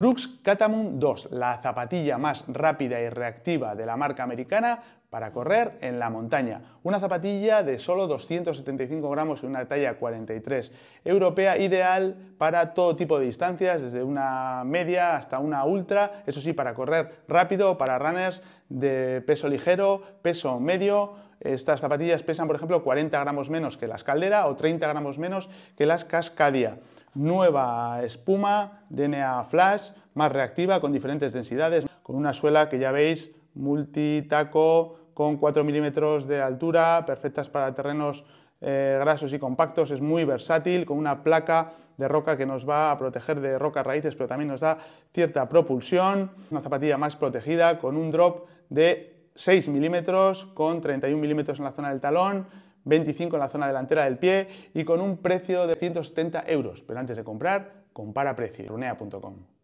Brooks Catamount 2, la zapatilla más rápida y reactiva de la marca americana para correr en la montaña. Una zapatilla de solo 275 gramos y una talla 43 europea, ideal para todo tipo de distancias, desde una media hasta una ultra, eso sí, para correr rápido, para runners de peso ligero, peso medio, estas zapatillas pesan, por ejemplo, 40 gramos menos que las Caldera o 30 gramos menos que las Cascadia nueva espuma DNA Flash, más reactiva, con diferentes densidades, con una suela que ya veis multitaco, con 4 milímetros de altura, perfectas para terrenos eh, grasos y compactos, es muy versátil, con una placa de roca que nos va a proteger de rocas raíces, pero también nos da cierta propulsión, una zapatilla más protegida, con un drop de 6 milímetros, con 31 milímetros en la zona del talón, 25 en la zona delantera del pie y con un precio de 170 euros. Pero antes de comprar, compara precio. Runea.com